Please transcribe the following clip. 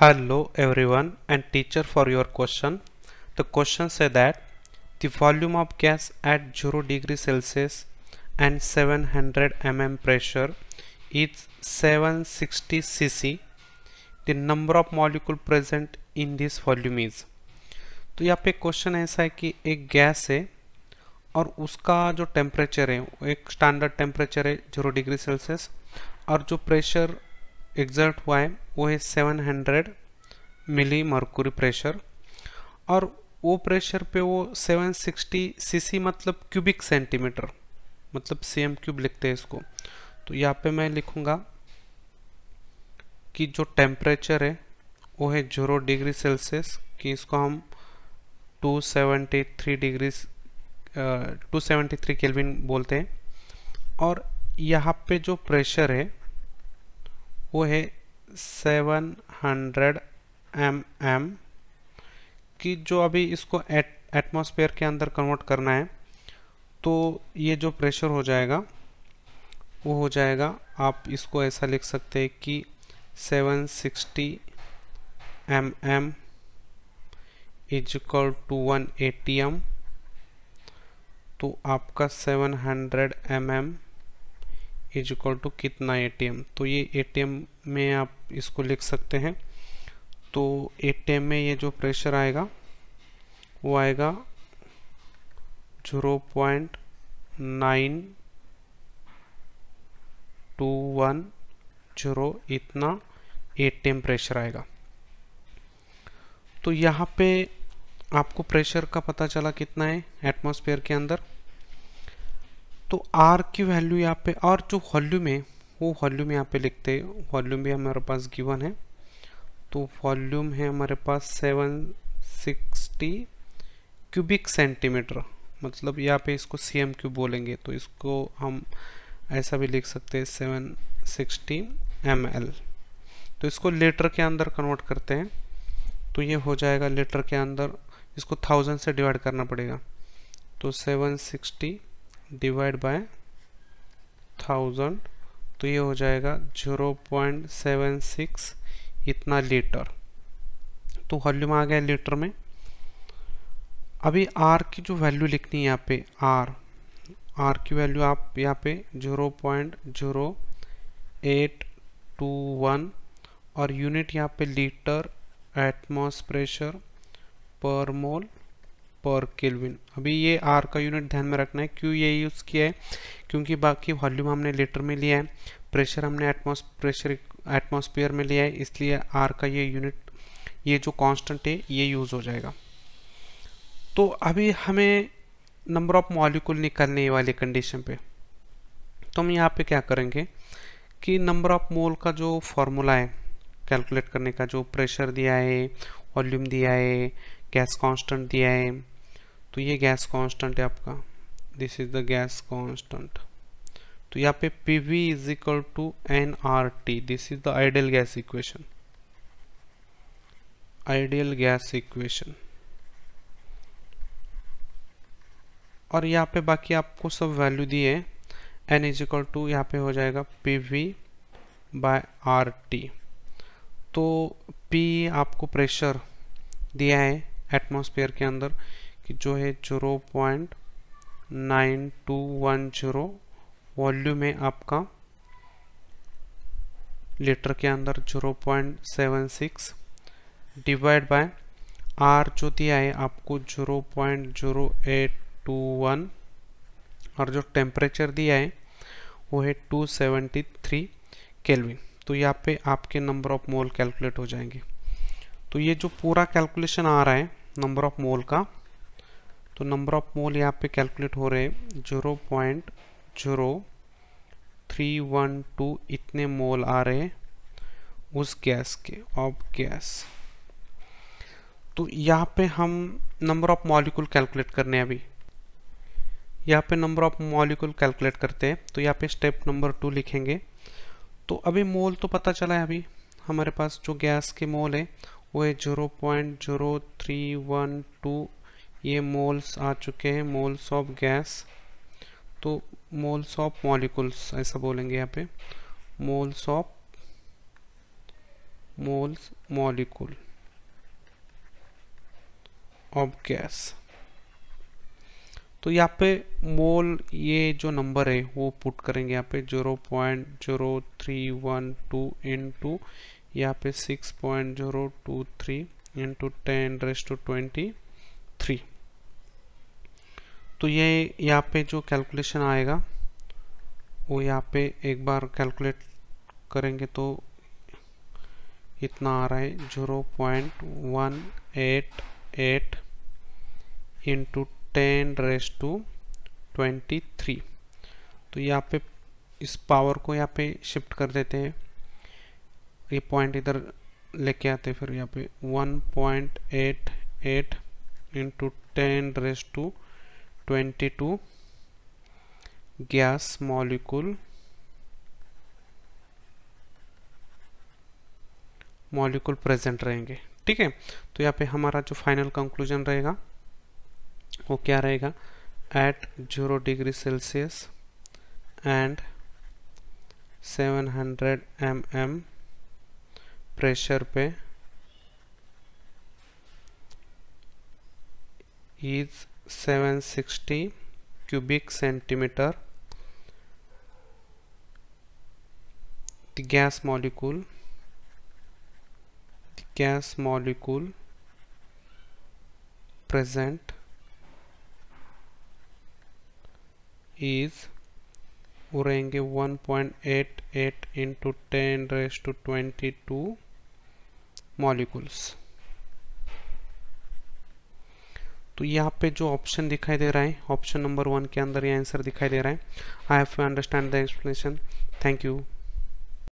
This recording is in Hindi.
Hello everyone and teacher for your question. The question say that the volume of gas at 0 degree Celsius and 700 mm pressure is 760 cc. The number of molecule present in this volume is. तो यहाँ पे क्वेश्चन ऐसा है कि एक गैस है और उसका जो टेम्परेचर है एक स्टैंडर्ड टेम्परेचर है जीरो डिग्री सेल्सियस और जो प्रेशर एग्जैक्ट हुआ है वो है 700 मिली मर्कुरी प्रेशर और वो प्रेशर पे वो 760 सीसी मतलब क्यूबिक सेंटीमीटर मतलब सी एम क्यूब लिखते हैं इसको तो यहाँ पे मैं लिखूँगा कि जो टेम्परेचर है वो है जीरो डिग्री सेल्सियस कि इसको हम 273 degree two seventy three kelvin बोलते हैं और यहाँ पे जो प्रेशर है वो है 700 एम mm कि जो अभी इसको एट एटमॉस्फेयर के अंदर कन्वर्ट करना है तो ये जो प्रेशर हो जाएगा वो हो जाएगा आप इसको ऐसा लिख सकते हैं कि 760 sixty M M is equal to one A तो आपका 700 hundred mm is equal to कितना एटीएम तो ये एटीएम में आप इसको लिख सकते हैं तो एटीएम में ये जो प्रेशर आएगा वो आएगा zero point nine two one zero इतना एटीएम प्रेशर आएगा तो यहाँ पे आपको प्रेशर का पता चला कितना है एटमॉस्फेयर के अंदर तो आर की वैल्यू यहाँ पे और जो वॉल्यूम है वो वॉल्यूम यहाँ पे लिखते हैं वॉल्यूम भी हमारे पास गिवन है तो वॉल्यूम है हमारे पास सेवन सिक्सटी क्यूबिक सेंटीमीटर मतलब यहाँ पे इसको सी एम क्यू बोलेंगे तो इसको हम ऐसा भी लिख सकते हैं सेवन सिक्सटी एम एल तो इसको लीटर के अंदर कन्वर्ट करते हैं तो ये हो जाएगा लीटर के अंदर इसको थाउजेंड से डिवाइड करना पड़ेगा तो seven sixty divide by thousand तो ये हो जाएगा जीरो पॉइंट सेवन सिक्स इतना लीटर तो वॉल्यूम आ गया लीटर में अभी आर की जो वैल्यू लिखनी है यहाँ पे आर आर की वैल्यू आप यहाँ पे zero point zero eight two one और यूनिट यहाँ पे लीटर एटमोस प्रेशर पर मोल पर केल्विन अभी ये आर का यूनिट ध्यान में रखना है क्यों ये यूज़ किया है क्योंकि बाकी वॉल्यूम हमने लीटर में लिया है प्रेशर हमने एटमोस प्रेशर एटमोसफियर में लिया है इसलिए आर का ये यूनिट ये जो कांस्टेंट है ये यूज़ हो जाएगा तो अभी हमें नंबर ऑफ मॉलिक्यूल निकालने वाले कंडीशन पे तो हम यहाँ पे क्या करेंगे कि नंबर ऑफ मोल का जो फॉर्मूला है कैलकुलेट करने का जो प्रेशर दिया है वॉल्यूम दिया है गैस कांस्टेंट दिया है तो ये गैस कांस्टेंट है आपका this is the gas constant तो यहाँ पे P V is equal to N R T this is the ideal gas equation ideal gas equation और यहाँ पे बाकी आपको सब वैल्यू दिए एन इज इक्वल टू यहाँ पे हो जाएगा P V by R T तो पी आपको प्रेशर दिया है एटमॉस्फेयर के अंदर कि जो है zero point nine two one zero volume है आपका लीटर के अंदर zero point seven six divide by R जो दिया है आपको zero point zero eight two one और जो टेम्परेचर दिया है वो है टू सेवेंटी थ्री केल्विन तो यहाँ पे आपके नंबर ऑफ मोल कैलकुलेट हो जाएंगे तो ये जो पूरा कैलकुलेशन आ रहा है नंबर ऑफ मोल का तो नंबर ऑफ मोल यहाँ पे कैलकुलेट हो रहे zero point zero three one two इतने मोल आ रहे हैं उस गैस के ऑफ गैस तो यहाँ पे हम नंबर ऑफ मॉलिक्यूल कैलकुलेट करने हैं अभी यहाँ पे नंबर ऑफ मॉलिक्यूल कैलकुलेट करते हैं तो यहाँ पे स्टेप नंबर टू लिखेंगे तो अभी मोल तो पता चला है अभी हमारे पास जो गैस के मोल है वो है zero point zero three one two ये मोल्स आ चुके हैं मोल्स ऑफ गैस तो मोल्स ऑफ मॉलिकुल्स ऐसा बोलेंगे यहाँ पे moles of moles molecule of gas तो यहाँ पे मोल ये जो नंबर है वो पुट करेंगे यहाँ पे zero point zero three one two into यहाँ पे six point zero two three into ten raise to twenty three तो ये यहाँ पे जो कैलकुलेशन आएगा वो यहाँ पे एक बार कैलकुलेट करेंगे तो इतना आ रहा है zero point one eight eight into ten raise to twenty three तो यहाँ पे इस पावर को यहाँ पे शिफ्ट कर देते हैं ये पॉइंट इधर लेके आते फिर यहाँ पे 1.88 point eight eight into ten raise to twenty two gas molecule molecule present रहेंगे ठीक है तो यहाँ पे हमारा जो फाइनल कंक्लूजन रहेगा वो क्या रहेगा at zero degree Celsius and 700 mm pressure पे is 760 cubic centimeter the gas molecule the gas molecule present is उरेंगे 1.88 into 10 raised to 22 मॉलिकुल्स तो यहाँ पे जो ऑप्शन दिखाई दे रहा है ऑप्शन नंबर वन के अंदर ये आंसर दिखाई दे रहा है I have to understand the explanation thank you